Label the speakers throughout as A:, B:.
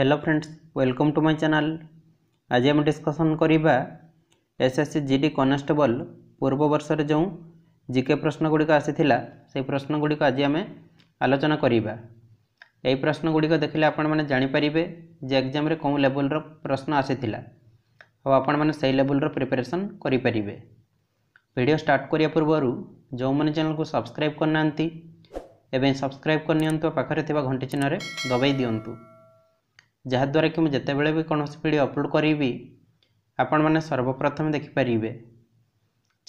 A: Hello friends welcome to my channel आज आम discussion करवा S S C G D constable पूर्व वर्ष जो जिके प्रश्नगुड़िक आसाला से प्रश्नगुड़ी आज आम आलोचना करवा प्रश्नगुड़िक देखने आपने जापरेंगे जे एक्जाम कौ लेवल प्रश्न आसी आपल प्रिपेरेसन करेंगे भिड स्टार्ट करने पूर्व जो मैंने चैनल को सब्सक्राइब करना सब्सक्राइब करनी पाखे घंटी चिन्ह दबाई दिंटू ଯାହାଦ୍ୱାରା କି ମୁଁ ଯେତେବେଳେ ବି କୌଣସି ଭିଡ଼ିଓ ଅପଲୋଡ଼ କରିବି ଆପଣମାନେ ସର୍ବପ୍ରଥମେ ଦେଖିପାରିବେ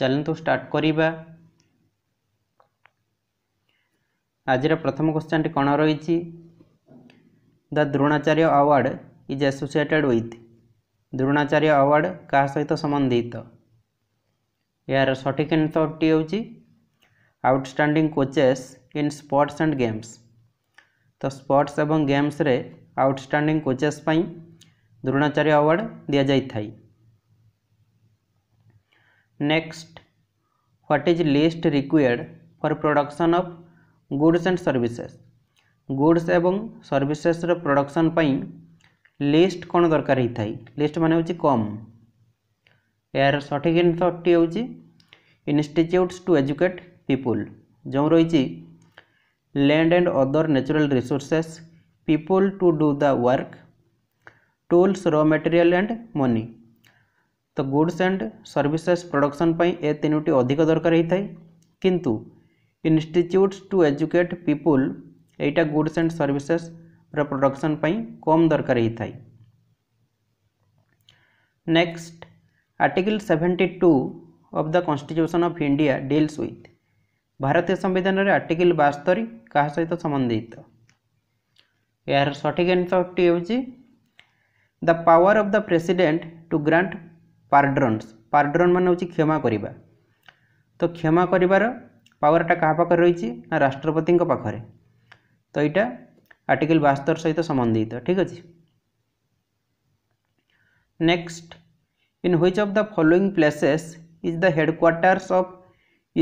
A: ଚାଲନ୍ତୁ ଷ୍ଟାର୍ଟ କରିବା ଆଜିର ପ୍ରଥମ କ୍ୱେଶ୍ଚନ୍ଟି କ'ଣ ରହିଛି the Dronacharya award is associated with Dronacharya award କାହା ସହିତ ସମ୍ବନ୍ଧିତ ଏହାର ସଠିକ୍ ଇନ୍ଥରଟି ହେଉଛି outstanding coaches in sports and games ତ ସ୍ପୋର୍ଟ୍ସ ଏବଂ ଗେମ୍ସରେ आउटस्टाणिंग कोचेस द्रोणाचार्य अवार्ड दि जाए next what is list required for production of goods and services goods एवं सर्विसेस प्रडक्शन लिस्ट कौन दरकार लिस्ट मान हूँ कम यार सठिक इनसटी इनिट्यूट टू एजुकेट पीपुल जो रही land and other natural resources people to do the work tools raw material and money तो गुड्स एंड सर्विसेस प्रडक्शन ए तीनोटी अधिक दरकार किंतु इनिट्यूट्स टू एजुकेट पीपुल यहाँ गुड्स एंड सर्विसेस प्रोडक्शन कम दरकार next article 72 two of the constitution of India deals with संविधान में आर्टिकल बास्तरी का सहित संबंधित तो? ଏହାର ସଠିକ୍ ଆନ୍ସରଟି ହେଉଛି the power of the president to grant pardons pardon ମାନେ ହେଉଛି କ୍ଷମା କରିବା ତ କ୍ଷମା କରିବାର ପାୱାରଟା କାହା ପାଖରେ ରହିଛି ନା ରାଷ୍ଟ୍ରପତିଙ୍କ ପାଖରେ ତ ଏଇଟା ଆର୍ଟିକଲ ବାସ୍ତର ସହିତ ସମ୍ବନ୍ଧିତ ଠିକ୍ ଅଛି next in which of the following places is the headquarters of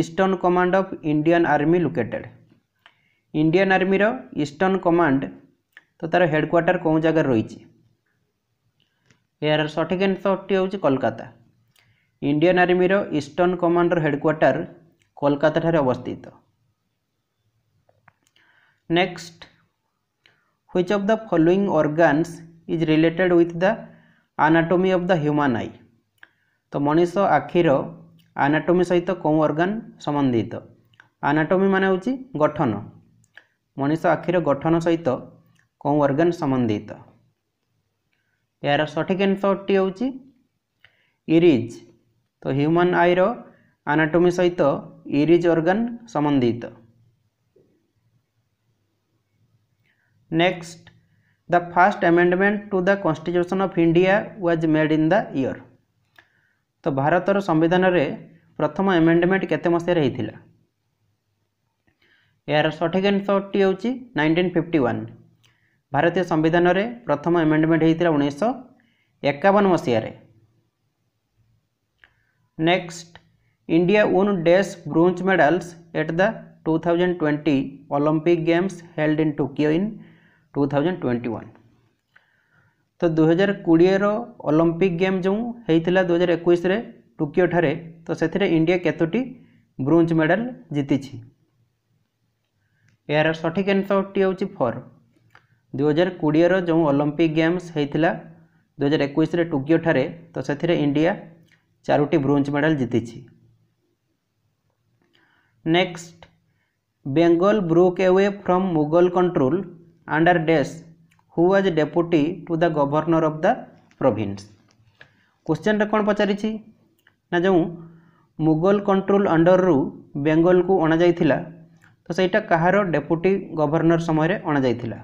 A: eastern command of Indian army located Indian ଆର୍ମିର ଇଷ୍ଟର୍ଣ୍ଣ କମାଣ୍ଡ ତ ତା'ର ହେଡ଼କ୍ୱାର୍ଟର କେଉଁ ଜାଗାରେ ରହିଛି ଏହାର ସଠିକ୍ ଆନ୍ସରଟି ହେଉଛି କୋଲକାତା ଇଣ୍ଡିଆନ୍ ଆର୍ମିର ଇଷ୍ଟର୍ଣ୍ଣ କମାଣ୍ଡର ହେଡ଼କ୍ୱାର୍ଟର କୋଲକାତାଠାରେ ଅବସ୍ଥିତ next which of the following organs is related with the anatomy of the human eye ତ ମଣିଷ ଆଖିର ଆନାଟୋମି ସହିତ କେଉଁ ଅର୍ଗାନ୍ ସମ୍ବନ୍ଧିତ ଆନାଟୋମି ମାନେ ହେଉଛି ଗଠନ ମଣିଷ ଆଖିର ଗଠନ ସହିତ କେଉଁ ଅର୍ଗାନ୍ ସମ୍ବନ୍ଧିତ ଏହାର ସଠିକ୍ ଆନ୍ସରଟି ହେଉଛି ଇରିଜ୍ ତ ହ୍ୟୁମାନ୍ ଆଇର ଆନାଟୋମି ସହିତ ଇରିଜ୍ ଅର୍ଗାନ୍ ସମ୍ବନ୍ଧିତ next the first amendment to the constitution of India was made in the year ତ ଭାରତର ସମ୍ବିଧାନରେ ପ୍ରଥମ ଆମେଣ୍ଡମେଣ୍ଟ କେତେ ମସିହାରେ ହୋଇଥିଲା ଏହାର ସଠିକ୍ ଆନ୍ସରଟି ହେଉଛି ନାଇଣ୍ଟିନ୍ ଫିଫ୍ଟି ୱାନ୍ ଭାରତୀୟ ସମ୍ବିଧାନରେ ପ୍ରଥମ ଏମେଣ୍ଡମେଣ୍ଟ ହୋଇଥିଲା ଉଣେଇଶହ ଏକାବନ ମସିହାରେ ନେକ୍ସଟ ଇଣ୍ଡିଆ ଓନ୍ ଡେସ୍ bronze medals at the two thousand twenty Olympic games held in Tokyo in two thousand twenty one ତ ଦୁଇହଜାର କୋଡ଼ିଏର ଅଲମ୍ପିକ ଗେମ୍ ଯେଉଁ ହୋଇଥିଲା ଦୁଇହଜାର ଏକୋଇଶରେ ଟୋକିଓଠାରେ ତ ସେଥିରେ ଇଣ୍ଡିଆ କେତୋଟି ବ୍ରୋଞ୍ଜ ମେଡ଼ାଲ ଜିତିଛି ଏହାର ସଠିକ୍ ଆନ୍ସରଟି ହେଉଛି ଫୋର୍ ଦୁଇହଜାର କୋଡ଼ିଏର ଯେଉଁ ଅଲମ୍ପିକ୍ ଗେମ୍ସ ହୋଇଥିଲା ଦୁଇହଜାର ଏକୋଇଶରେ ଟୋକିଓଠାରେ ତ ସେଥିରେ ଇଣ୍ଡିଆ ଚାରୋଟି ବ୍ରୋଞ୍ଜ ମେଡ଼ାଲ୍ ଜିତିଛି next Bengal broke away from Mughal control under ଡେସ୍ who was deputy to the governor of the province କୋଶ୍ଚିନ୍ରେ କ'ଣ ପଚାରିଛି ନା ଯେଉଁ ମୋଗଲ କଣ୍ଟ୍ରୋଲ ଅଣ୍ଡରରୁ ବେଙ୍ଗଲକୁ ଅଣାଯାଇଥିଲା ତ ସେଇଟା କାହାର ଡେପୁଟି ଗଭର୍ଣ୍ଣର ସମୟରେ ଅଣାଯାଇଥିଲା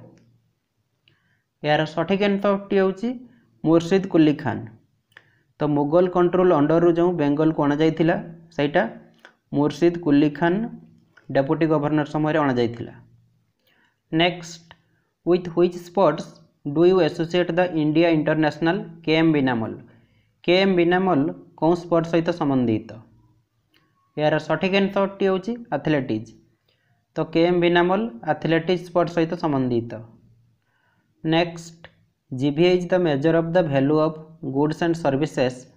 A: ଏହାର ସଠିକ୍ ଆନ୍ସରଟି ହେଉଛି ମୁର୍ଶିଦ କୁଲି ଖାନ୍ ତ ମୋଗଲ କଣ୍ଟ୍ରୋଲ ଅଣ୍ଡରରୁ ଯେଉଁ ବେଙ୍ଗଲକୁ ଅଣାଯାଇଥିଲା ସେଇଟା ମୁର୍ଶିଦ କୁଲି ଖାନ୍ ଡେପୁଟି ଗଭର୍ଣ୍ଣର ସମୟରେ ଅଣାଯାଇଥିଲା next with which sports do you associate the India international K M Beenamol K M Beenamol କେଉଁ ସ୍ପୋର୍ଟ ସହିତ ସମ୍ବନ୍ଧିତ ଏହାର ସଠିକ୍ ଆନ୍ସରଟି ହେଉଛି ଆଥଲେଟିକ୍ସ ତ K M Beenamol athletics sport ସହିତ ସମ୍ବନ୍ଧିତ Next, GVA is the measure of the value of goods and services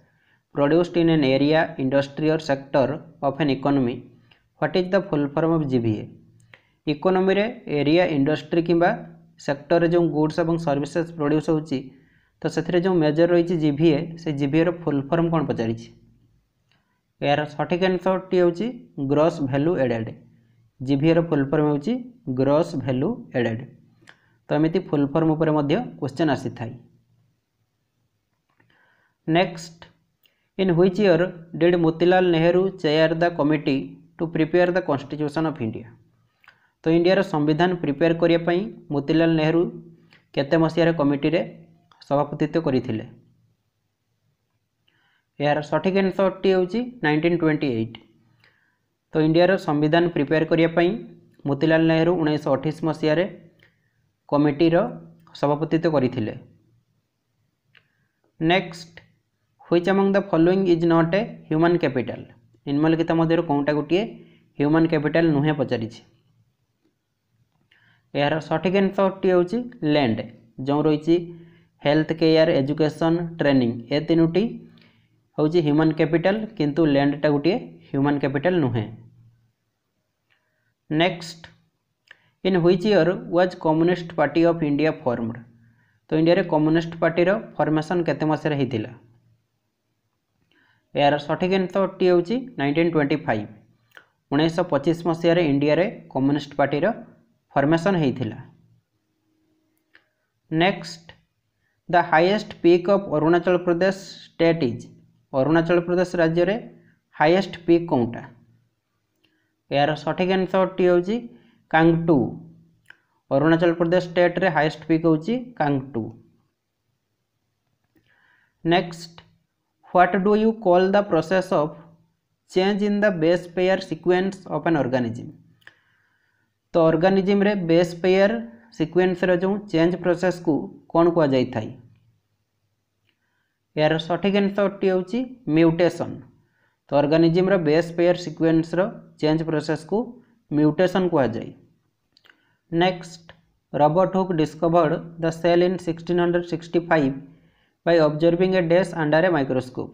A: produced in an area, industry or sector of an economy. What is the full form of GVA? ইকোনমিরে area industry কিংবা সেক্টরে যে goods এবং সর্ভিসেস produce হচ্ছে তো সেথিরে যে major রয়েছে জিভিএ সে জিভিএর full form কোণ পচারিছি এর সঠিক আনসরটি হচ্ছে গ্রস ভ্যালু এডেড জিভিএর ফুল ফর্ম হচ্ছে গ্রস ভ্যালু এডেড ତ ଏମିତି ଫୁଲ୍ ଫର୍ମ ଉପରେ ମଧ୍ୟ କ୍ୱେଶ୍ଚିନ୍ ଆସିଥାଏ next in which year did Motilal Nehru chair the committee to prepare the constitution of India ତ ଇଣ୍ଡିଆର ସମ୍ବିଧାନ ପ୍ରିପେୟାର କରିବା ପାଇଁ ମୋତିଲାଲ ନେହେରୁ କେତେ ମସିହାରେ କମିଟିରେ ସଭାପତିତ୍ୱ କରିଥିଲେ ଏହାର ସଠିକ୍ ଆନ୍ସରଟି ହେଉଛି ନାଇଣ୍ଟିନ୍ ଟ୍ୱେଣ୍ଟି ଏଇଟ୍ ତ ଇଣ୍ଡିଆର ସମ୍ବିଧାନ ପ୍ରିପେୟାର କରିବା ପାଇଁ ମୋତିଲାଲ ନେହେରୁ ଉଣେଇଶହ ଅଠେଇଶ ମସିହାରେ କମିଟିର ସଭାପତିତ୍ୱ କରିଥିଲେ next which among the following is not a human capital ନିମ୍ନଲିଖିତ ମଧ୍ୟରୁ କେଉଁଟା ଗୋଟିଏ ହ୍ୟୁମାନ୍ କ୍ୟାପିଟାଲ୍ ନୁହେଁ ପଚାରିଛି ଏହାର ସଠିକ୍ ଆନ୍ସର୍ଟି ହେଉଛି ଲ୍ୟାଣ୍ଡ ଯେଉଁ ରହିଛି ହେଲ୍ଥ କେୟାର ଏଜୁକେସନ୍ ଟ୍ରେନିଂ ଏ ତିନୋଟି ହେଉଛି ହ୍ୟୁମାନ୍ କ୍ୟାପିଟାଲ୍ କିନ୍ତୁ ଲ୍ୟାଣ୍ଡଟା ଗୋଟିଏ ହ୍ୟୁମାନ୍ କ୍ୟାପିଟାଲ୍ ନୁହେଁ next in which year was Communist Party of India formed तो इंडिया रे कम्युनिस्ट पार्टी फॉर्मेशन केते मासे रही थिला यार सठिक आंसर टी होची 1925 1925 मसिया रे इंडिया रे कम्युनिस्ट पार्टी रो फॉर्मेशन हेई थिला next the highest peak of Arunachal Pradesh state is Arunachal Pradesh राज्य रे हाईएस्ट पीक कोंटा यार सठिक आंसर टी होची କାଙ୍ଗଟୁ ଅରୁଣାଚଳ ପ୍ରଦେଶ ଷ୍ଟେଟ୍ରେ ହାଏଷ୍ଟ ପିକ୍ ହେଉଛି Kangto next what do you call the process of change in the base pair sequence of an organism ତ ଅର୍ଗାନିଜିମ୍ରେ ବେସ୍ ପେୟାର ସିକ୍ୱେନ୍ସର ଯେଉଁ ଚେଞ୍ଜ ପ୍ରୋସେସ୍କୁ କ'ଣ କୁହାଯାଇଥାଏ ଏହାର ସଠିକ୍ ଆନ୍ସର୍ଟି ହେଉଛି ମ୍ୟୁଟେସନ୍ ତ ଅର୍ଗାନିଜିମ୍ର ବେସ୍ ପେୟାର ସିକ୍ୱେନ୍ସର ଚେଞ୍ଜ ପ୍ରୋସେସ୍କୁ ମ୍ୟୁଟେସନ୍ କୁହାଯାଏ next Robert Hooke discovered the cell in sixteen hundred sixty five by observing a dash under a microscope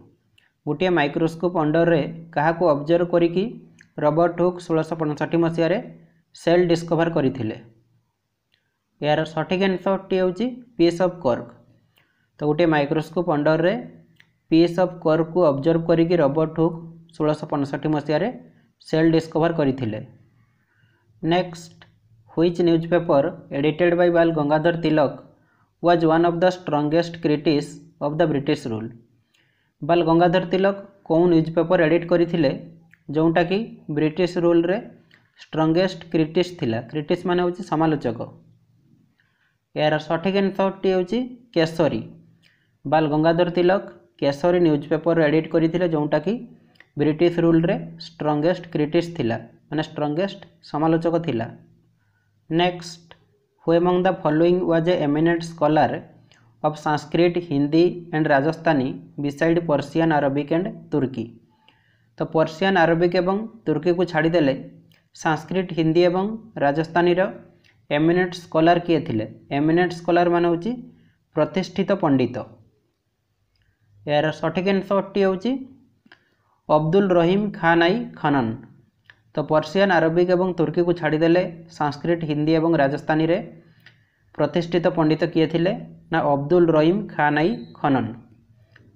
A: ଗୋଟିଏ ମାଇକ୍ରୋସ୍କୋପ୍ ଅଣ୍ଡରରେ କାହାକୁ ଅବଜର୍ଭ କରିକି ରବର୍ଟ ହୁକ୍ ଷୋହଳଶହ ପଞ୍ଚଷଠି ମସିହାରେ ସେଲ୍ ଡିସ୍କଭର୍ କରିଥିଲେ ଏହାର ସଠିକ୍ ଆନ୍ସର୍ଟି ହେଉଛି ପିସ୍ ଅଫ୍ କର୍କ ତ ଗୋଟିଏ ମାଇକ୍ରୋସ୍କୋପ୍ ଅଣ୍ଡରରେ ପିସ୍ ଅଫ୍ କର୍କକୁ ଅବଜର୍ଭ କରିକି ରବର୍ଟ ହୁକ୍ ଷୋହଳଶହ ପଞ୍ଚଷଠି ମସିହାରେ ସେଲ୍ ଡିସ୍କଭର୍ କରିଥିଲେ next which newspaper edited by Bal Gangadhar Tilak was one of the strongest critics of the British rule Bal Gangadhar Tilak କେଉଁ ନ୍ୟୁଜ୍ ପେପର ଏଡ଼ିଟ୍ କରିଥିଲେ ଯେଉଁଟାକି ବ୍ରିଟିଶ ରୁଲ୍ରେ ଷ୍ଟ୍ରଙ୍ଗେଷ୍ଟ କ୍ରିଟିସ୍ ଥିଲା କ୍ରିଟିସ୍ ମାନେ ହେଉଛି ସମାଲୋଚକ ଏହାର ସଠିକ୍ ଆନ୍ସରଟି ହେଉଛି Kesari Bal Gangadhar Tilak Kesari newspaper edit କରିଥିଲେ ଯେଉଁଟାକି ବ୍ରିଟିଶ ରୁଲ୍ରେ ଷ୍ଟ୍ରଙ୍ଗେଷ୍ଟ କ୍ରିଟିସ୍ ଥିଲା ମାନେ ଷ୍ଟ୍ରଙ୍ଗେଷ୍ଟ ସମାଲୋଚକ ଥିଲା next who among the following was a eminent scholar of Sanskrit Hindi and Rajasthani beside Persian Arabic and Turki ତ ପର୍ସିଆନ୍ ଆରବିକ୍ ଏବଂ ତୁର୍କୀକୁ ଛାଡ଼ିଦେଲେ ସାଂସ୍କ୍ରିଟ ହିନ୍ଦୀ ଏବଂ ରାଜସ୍ଥାନୀର ଏମିନେଣ୍ଟ ସ୍କଲାର କିଏ ଥିଲେ ଏମିନେଣ୍ଟ ସ୍କଲାର ମାନେ ହେଉଛି ପ୍ରତିଷ୍ଠିତ ପଣ୍ଡିତ ଏହାର ସଠିକ୍ ଆନ୍ସରଟି ହେଉଛି ଅବଦୁଲ ରହିମ ଆଇ ଖନନ୍ তো পর্সিয়ান আরবিক এবং তুর্কিকে ছাড়িদেলে সংস্কৃত হিন্দি এবং রাজস্থানীরে প্রতিষ্ঠিত পণ্ডিত কিয়ে থিলে না অব্দুল রহিম খানাই খনন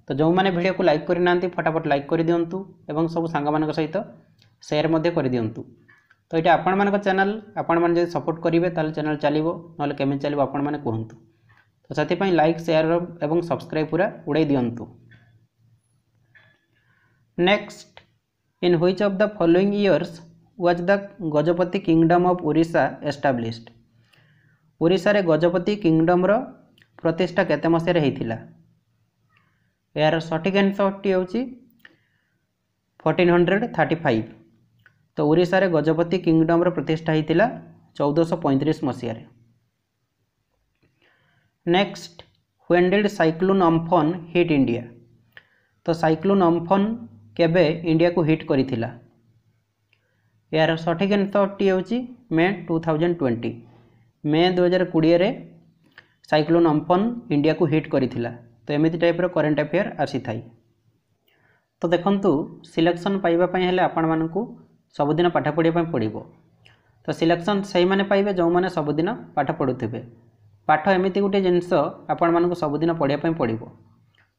A: তো যে ভিডিওকে লাইক করে না ফটাফট লাইক করে দিও এবং সব সাংগ সহিত সেয়ার মধ্যে করে দিও তো এটা আপনার চ্যানেল আপনার যদি সপোর্ট করবে তাহলে চ্যানেল চালব নহলে কেমি চালব আপনার কুহতু তো সেই লাইক সেয়ার এবং সবসক্রাইব পুরা উড়াই দিও next in which of the following years was the Gajapati kingdom of Odisha established ଓଡ଼ିଶାରେ ଗଜପତି କିଙ୍ଗଡମ୍ର ପ୍ରତିଷ୍ଠା କେତେ ମସିହାରେ ହୋଇଥିଲା ଏହାର ସଠିକ୍ ଆନ୍ସର୍ଟି ହେଉଛି ଫୋର୍ଟିନ୍ ହଣ୍ଡ୍ରେଡ୍ ଥାର୍ଟି ଫାଇଭ୍ ତ ଓଡ଼ିଶାରେ ଗଜପତି କିଙ୍ଗଡମ୍ର ପ୍ରତିଷ୍ଠା ହୋଇଥିଲା ଚଉଦଶହ ପଇଁତିରିଶ ମସିହାରେ next when did cyclone Amphan hit India ତ ସାଇକ୍ଲୋନ୍ ଅମ୍ଫନ୍ କେବେ ଇଣ୍ଡିଆକୁ ହିଟ୍ କରିଥିଲା ଏହାର ସଠିକ୍ ଅନ୍ତଟି ହେଉଛି May two thousand twenty May ଦୁଇ ହଜାର କୋଡ଼ିଏରେ ସାଇକ୍ଲୋନ୍ ଅମ୍ଫନ୍ ଇଣ୍ଡିଆକୁ ହିଟ୍ କରିଥିଲା ତ ଏମିତି ଟାଇପ୍ର କରେଣ୍ଟ ଆଫେୟାର ଆସିଥାଏ ତ ଦେଖନ୍ତୁ ସିଲେକ୍ସନ୍ ପାଇବା ପାଇଁ ହେଲେ ଆପଣମାନଙ୍କୁ ସବୁଦିନ ପାଠ ପଢ଼ିବା ପାଇଁ ପଡ଼ିବ ତ ସିଲେକ୍ସନ୍ ସେଇମାନେ ପାଇବେ ଯେଉଁମାନେ ସବୁଦିନ ପାଠ ପଢ଼ୁଥିବେ ପାଠ ଏମିତି ଗୋଟିଏ ଜିନିଷ ଆପଣମାନଙ୍କୁ ସବୁଦିନ ପଢ଼ିବା ପାଇଁ ପଡ଼ିବ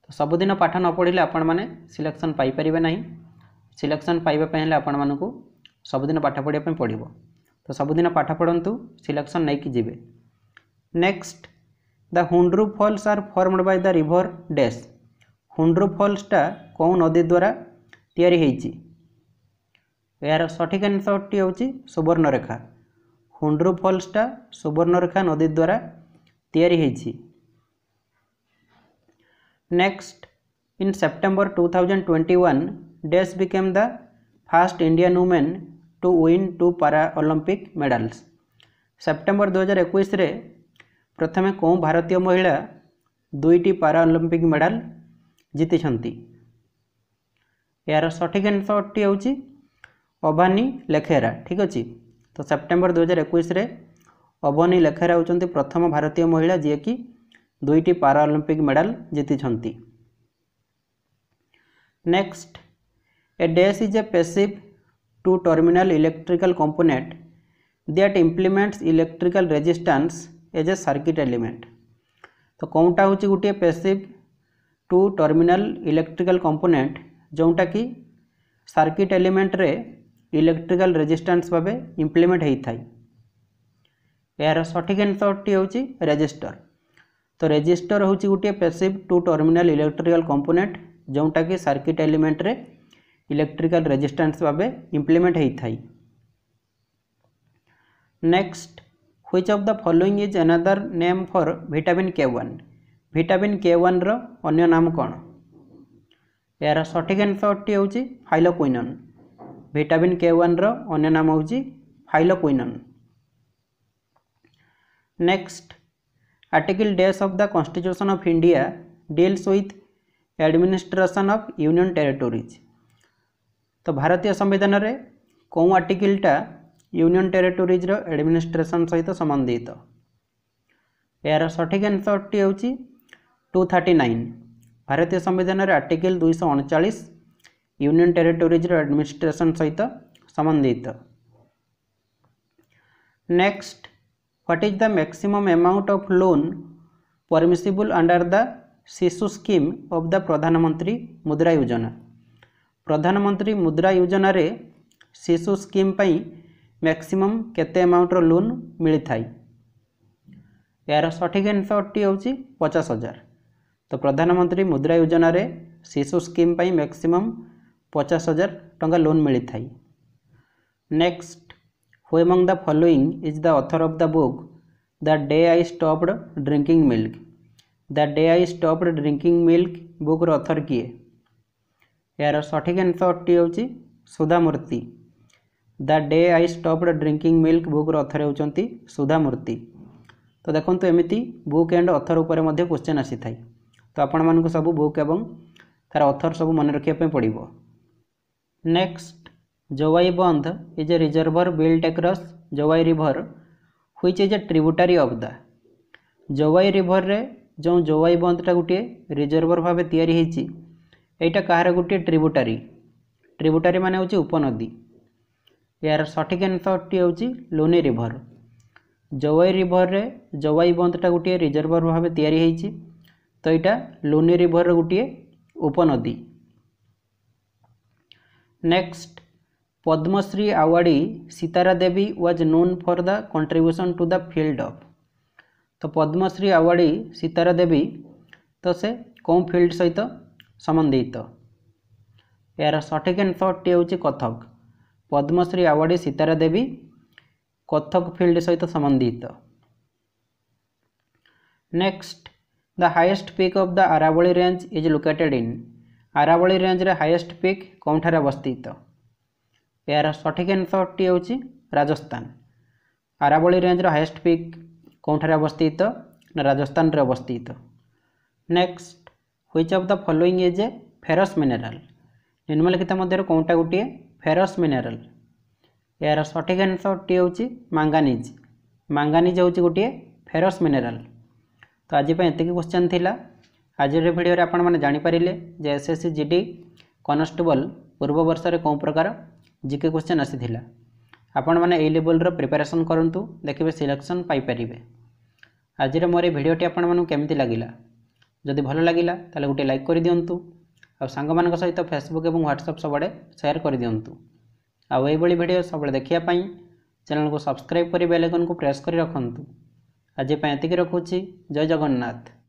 A: ତ ସବୁଦିନ ପାଠ ନ ପଢ଼ିଲେ ଆପଣମାନେ ସିଲେକ୍ସନ୍ ପାଇପାରିବେ ନାହିଁ ସିଲେକ୍ସନ୍ ପାଇବା ପାଇଁ ହେଲେ ଆପଣମାନଙ୍କୁ ସବୁଦିନ ପାଠ ପଢ଼ିବା ପାଇଁ ପଡ଼ିବ ତ ସବୁଦିନ ପାଠ ପଢ଼ନ୍ତୁ ସିଲେକ୍ସନ୍ ନେଇକି ଯିବେ next the Hundru falls are formed by the river dash Hundru ଫଲ୍ସଟା କେଉଁ ନଦୀ ଦ୍ୱାରା ତିଆରି ହେଇଛି ଏହାର ସଠିକ ଆନ୍ସରଟି ହେଉଛି ସୁବର୍ଣ୍ଣରେଖା ହୁଣ୍ଡ୍ରୁ ଫଲ୍ସଟା ସୁବର୍ଣ୍ଣରେଖା ନଦୀ ଦ୍ୱାରା ତିଆରି ହେଇଛି next in September two thousand twenty one dash became the first Indian women to win two Paralympic medals September दुई हजार एक प्रथम कौ भारतीय महिला दुईट पाराओलंपिक मेडल जीति यार सठिक एनसरटी होभानी लेखेरा ठीक अच्छे तो सेप्टेम्बर दुई हजार एक अभनी लेखेरा हो प्रथम भारतीय महिला जी कि दुईट पाराओलंपिक मेडल जीति next a dash is a passive two terminal electrical component that implements electrical resistance as a circuit element तो कौनटा हूँ गोटे passive two terminal electrical component जोटा कि सर्किट एलिमेंट रे इलेक्ट्रिकल रेजिस्टेंस भाव इम्प्लीमेंट होता है यार सठिक आंसरटी हूँ रेजिस्टर तो रेजिस्टर हूँ गोटे passive two terminal electrical component जोटा कि सर्किट एलिमेंट्रे ইলেকট্রিক্যাল রেজিস্ট্যান্স ভাবে ইমপ্লিমেন্ট হয়েথাই next which of the following is another name for vitamin K one vitamin K ওয়ানর অন্য নাম କ'ଣ ଏହାର ସଠିକ୍ ଆନ୍ସର୍ଟି ହେଉଛି ଫାଇଲୋକ୍ୱିନନ୍ ଭିଟାମିନ୍ କେ ୱାନ୍ର ଅନ୍ୟ ନାମ ହେଉଛି phylloquinone next article dash of the constitution of India deals with administration of union territories ତ ଭାରତୀୟ ସମ୍ବିଧାନରେ କେଉଁ ଆର୍ଟିକିଲ୍ଟା ୟୁନିଅନ୍ ଟେରିଟୋରିଜ୍ର ଆଡ଼ମିନିଷ୍ଟ୍ରେସନ୍ ସହିତ ସମ୍ବନ୍ଧିତ ଏହାର ସଠିକ୍ ଆନ୍ସର୍ଟି ହେଉଛି ଟୁ ଥାର୍ଟି ନାଇନ୍ ଭାରତୀୟ ସମ୍ବିଧାନରେ ଆର୍ଟିକିଲ୍ ଦୁଇଶହ ଅଣଚାଳିଶ ୟୁନିଅନ୍ ଟେରିଟୋରିଜ୍ର ଆଡ଼ମିନିଷ୍ଟ୍ରେସନ୍ ସହିତ ସମ୍ବନ୍ଧିତ next what is the maximum amount of loan permissible under the Shishu scheme of the ପ୍ରଧାନମନ୍ତ୍ରୀ ମୁଦ୍ରା ଯୋଜନା ପ୍ରଧାନମନ୍ତ୍ରୀ ମୁଦ୍ରା ଯୋଜନାରେ ଶିଶୁ ସ୍କିମ୍ ପାଇଁ ମ୍ୟାକ୍ସିମମ୍ କେତେ ଆମାଉଣ୍ଟର ଲୋନ୍ ମିଳିଥାଏ ଏହାର ସଠିକ୍ ଆନ୍ସର୍ଟି ହେଉଛି ପଚାଶ ହଜାର ତ ପ୍ରଧାନମନ୍ତ୍ରୀ ମୁଦ୍ରା ଯୋଜନାରେ ଶିଶୁ ସ୍କିମ୍ ପାଇଁ ମ୍ୟାକ୍ସିମମ୍ ପଚାଶ ହଜାର ଟଙ୍କା ଲୋନ୍ ମିଳିଥାଏ next who among the following is the author of the book the day I ଷ୍ଟପ୍ଡ drinking milk the day I ଷ୍ଟପ୍ଡ drinking milk ବୁକ୍ର ଅଥର କିଏ ଏହାର ସଠିକ୍ ଆନ୍ସର୍ଟି ହେଉଛି ସୁଧାମୂର୍ତ୍ତି the day I ଷ୍ଟପ୍ଡ drinking milk ବୁକ୍ର ଅଥର ହେଉଛନ୍ତି ସୁଧାମୂର୍ତ୍ତି ତ ଦେଖନ୍ତୁ ଏମିତି ବୁକ୍ ଆଣ୍ଡ ଅଥର ଉପରେ ମଧ୍ୟ କ୍ୱେଶ୍ଚନ୍ ଆସିଥାଏ ତ ଆପଣମାନଙ୍କୁ ସବୁ ବୁକ୍ ଏବଂ ତା'ର ଅଥର ସବୁ ମନେ ରଖିବା ପାଇଁ ପଡ଼ିବ next Jawai Bandh is a reservoir built across Jawai river which is a tributary of the Jawai ରିଭରରେ ଯେଉଁ ଜୱାଇ ବନ୍ଧଟା ଗୋଟିଏ ରିଜର୍ଭର ଭାବେ ତିଆରି ହୋଇଛି ଏଇଟା କାହାର ଗୋଟିଏ ଟ୍ରିବ୍ୟୁଟାରୀ ଟ୍ରିବ୍ୟୁଟାରୀ ମାନେ ହେଉଛି ଉପନଦୀ ଏହାର ସଠିକ୍ ଆନ୍ସରଟି ହେଉଛି ଲୁନି ରିଭର୍ ଜୱାଇ ରିଭର୍ରେ ଜୱାଇ ବନ୍ଦଟା ଗୋଟିଏ ରିଜର୍ଭର୍ ଭାବେ ତିଆରି ହୋଇଛି ତ ଏଇଟା ଲୁନି ରିଭର୍ର ଗୋଟିଏ ଉପନଦୀ next Padmashri ଆୱାଡ଼ି ସୀତାରା Devi was known for the contribution to the field of ତ ପଦ୍ମଶ୍ରୀ ଆୱାଡ଼ି ସୀତାରା ଦେବୀ ତ ସେ କେଉଁ ଫିଲ୍ଡ ସହିତ ସମ୍ବନ୍ଧିତ ଏହାର ସଠିକ୍ ଏନ୍ସର୍ଟି ହେଉଛି କଥକ ପଦ୍ମଶ୍ରୀ ଆୱାର୍ଡ଼ି ସୀତାରା ଦେବୀ କଥକ ଫିଲ୍ଡ ସହିତ ସମ୍ବନ୍ଧିତ next the highest pick of the ଆରାବଳୀ range is located in ଆରାବଳୀ ରେଞ୍ଜରେ highest pick କେଉଁଠାରେ ଅବସ୍ଥିତ ଏହାର ସଠିକ୍ ଏନ୍ସର୍ଟି ହେଉଛି ରାଜସ୍ଥାନ ଆରାବଳୀ ରେଞ୍ଜର ହାଏଷ୍ଟ ପିକ୍ କେଉଁଠାରେ ଅବସ୍ଥିତ ରାଜସ୍ଥାନରେ ଅବସ୍ଥିତ next which of the following is a ferrous mineral ନିମ୍ନଲିଖିତ ମଧ୍ୟରୁ କେଉଁଟା ଗୋଟିଏ ଫେରସ୍ ମିନେରାଲ୍ ଏହାର ସଠିକ୍ ଆନ୍ସର୍ଟି ହେଉଛି ମାଙ୍ଗାନିଜ୍ ମାଙ୍ଗାନିଜ୍ ହେଉଛି ଗୋଟିଏ ଫେରସ୍ ମିନେରାଲ୍ ତ ଆଜି ପାଇଁ ଏତିକି କ୍ୱେଶ୍ଚନ୍ ଥିଲା ଆଜିର ଭିଡ଼ିଓରେ ଆପଣମାନେ ଜାଣିପାରିଲେ ଯେ S S C G D constable ପୂର୍ବ ବର୍ଷରେ କେଉଁ ପ୍ରକାର ଜିକେ କ୍ୱେଶ୍ଚନ୍ ଆସିଥିଲା ଆପଣମାନେ ଏଇ ଲେବୁଲ୍ର ପ୍ରିପାରେସନ୍ କରନ୍ତୁ ଦେଖିବେ ସିଲେକ୍ସନ୍ ପାଇପାରିବେ ଆଜିର ମୋର ଏ ଭିଡ଼ିଓଟି ଆପଣମାନଙ୍କୁ କେମିତି ଲାଗିଲା ଯଦି ଭଲ ଲାଗିଲା ତାହେଲେ ଗୋଟେ ଲାଇକ୍ କରିଦିଅନ୍ତୁ ଆଉ ସାଙ୍ଗମାନଙ୍କ ସହିତ ଫେସବୁକ୍ ଏବଂ ହ୍ୱାଟ୍ସଆପ୍ ସବୁଆଡ଼େ ସେୟାର କରିଦିଅନ୍ତୁ ଆଉ ଏଇଭଳି ଭିଡ଼ିଓ ସବୁବେଳେ ଦେଖିବା ପାଇଁ ଚ୍ୟାନେଲ୍କୁ ସବସ୍କ୍ରାଇବ୍ କରି ବେଲ୍ ଆଇକନ୍କୁ ପ୍ରେସ୍ କରି ରଖନ୍ତୁ ଆଜି ପାଇଁ ଏତିକି ରଖୁଛି ଜୟ ଜଗନ୍ନାଥ